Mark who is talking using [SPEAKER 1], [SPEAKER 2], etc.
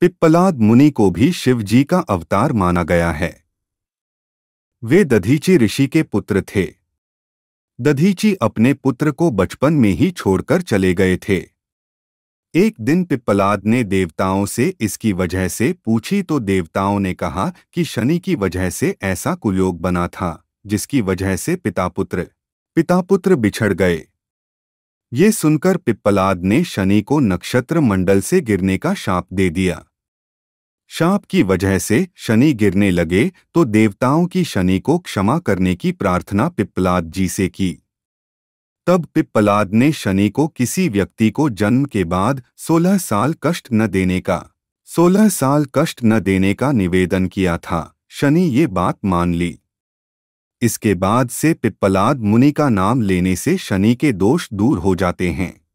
[SPEAKER 1] पिप्पलाद मुनि को भी शिव जी का अवतार
[SPEAKER 2] माना गया है वे दधीची ऋषि के पुत्र थे दधीची अपने पुत्र को बचपन में ही छोड़कर चले गए थे एक दिन पिप्पलाद ने देवताओं से इसकी वजह से पूछी तो देवताओं ने कहा कि शनि की वजह से ऐसा कुयोग बना था जिसकी वजह से पिता पुत्र पिता पुत्र बिछड़ गए ये सुनकर पिप्पलाद ने शनि को नक्षत्र मंडल से गिरने का शाप दे दिया शाप की वजह से शनि गिरने लगे तो देवताओं की शनि को क्षमा करने की प्रार्थना पिप्पलाद जी से की तब पिप्पलाद ने शनि को किसी व्यक्ति को जन्म के बाद सोलह साल कष्ट न देने का सोलह साल कष्ट न देने का निवेदन किया था शनि ये बात मान ली इसके बाद से पिप्पलाद मुनि का नाम लेने से शनि के दोष दूर हो जाते हैं